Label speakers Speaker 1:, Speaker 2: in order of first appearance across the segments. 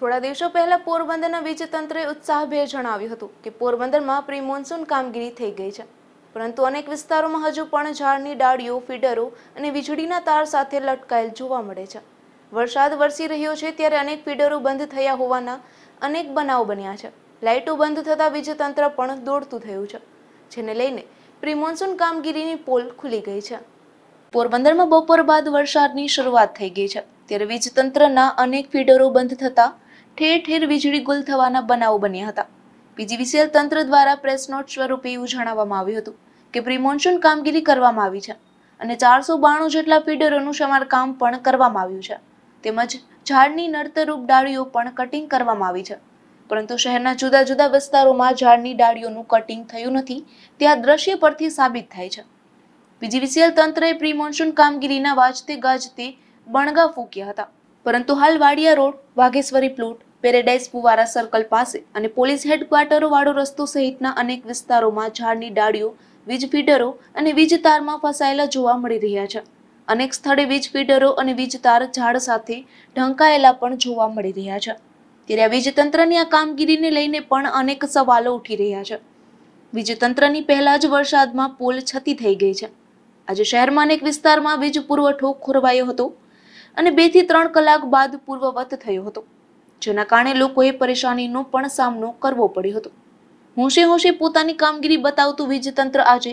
Speaker 1: થોડા દિવસો પહેલા પોરબંદરના વીજતંત્રે ઉત્સાહભેર જણાવ્યું હતું કે પોરબંદરમાં પ્રી મોન્સૂન કામગીરી થઈ ગઈ છે પરંતુ અનેક વિસ્તારોમાં હજુ પણ ઝાડની ડાળીઓ ફીડરો અને વીજળીના તાર સાથે લટકાયેલ જોવા મળે છે વરસાદ વરસી રહ્યો છે ત્યારે અનેક ફીડરો બંધ થયા હોવાના અનેક બનાવ બન્યા છે લાઇટો બંધ થતાં વીજતંત્ર પણ દોડતું થયું છે જેને લઈને પ્રી મોન્સૂન કામગીરીની પોલ ખુલી ગઈ છે પોરબંદરમાં બપોર બાદ વરસાદની શરૂઆત થઈ ગઈ છે ત્યારે વીજતંત્રના અનેક ફીડરો બંધ થતાં ઠેર ઠેર વીજળી ગુલ થવાના બનાવો બન્યા હતા પીજીવીસીએલ તંત્ર દ્વારા પ્રેસ નોટ સ્વરૂપે એવું જણાવવામાં આવ્યું હતું કે પ્રિમોન્સૂન કામગીરી કરવામાં આવી છે અને ચારસો બાણું જેટલા ફીડરોનું સમારકામ પણ કરવામાં આવ્યું છે તેમજ ઝાડની નર્તરૂપ ડાળીઓ પણ કટિંગ કરવામાં આવી છે પરંતુ શહેરના જુદા જુદા વિસ્તારોમાં ઝાડની ડાળીઓનું કટિંગ થયું નથી તે આ દ્રશ્ય પરથી સાબિત થાય છે પીજીવીસીએલ તંત્રએ પ્રી કામગીરીના વાજતે ગાજતે બણગા ફૂક્યા હતા પરંતુ હાલ Wadia road Vagheshwari plot paradise પુવારા સર્કલ પાસે અને પોલીસ હેડક્વાર્ટરોવાળો રસ્તો સહિતના અનેક વિસ્તારોમાં ઝાડની ડાળીઓ વીજ ફીડરો અને વીજ તારમાં ફસાયેલા જોવા મળી રહ્યા છે અનેક સ્થળે વીજ ફીડરો અને વીજ તાર ઝાડ સાથે ઢંકાયેલા પણ જોવા મળી રહ્યા છે ત્યારે આ વીજતંત્રની આ કામગીરીને લઈને પણ અનેક સવાલો ઉઠી રહ્યા છે વીજતંત્રની પહેલા જ વરસાદમાં પોલ છતી થઈ ગઈ છે આજે શહેરમાં અનેક વિસ્તારમાં વીજ પુરવઠો ખોરવાયો હતો અને બેથી ત્રણ કલાક બાદ પૂર્વવત થયો હતો જેના કારણે લોકોએ પરેશાનીનો પણ સામનો કરવો પડ્યો હતો હોંશે હોંશે પોતાની કામગીરી બતાવતું વીજતંત્ર આજે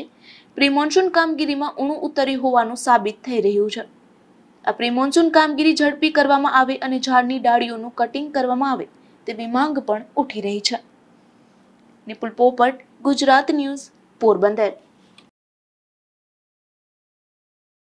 Speaker 1: પ્રિમોન્સૂન કામગીરીમાં ઊણું ઉતરી હોવાનું સાબિત થઈ રહ્યું છે આ પ્રિમોન્સૂન કામગીરી ઝડપી કરવામાં આવે અને ઝાડની ડાળીઓનું કટિંગ કરવામાં આવે તેવી માંગ પણ ઉઠી રહી છે નિપુલ પોપટ ગુજરાત ન્યૂઝ પોરબંદર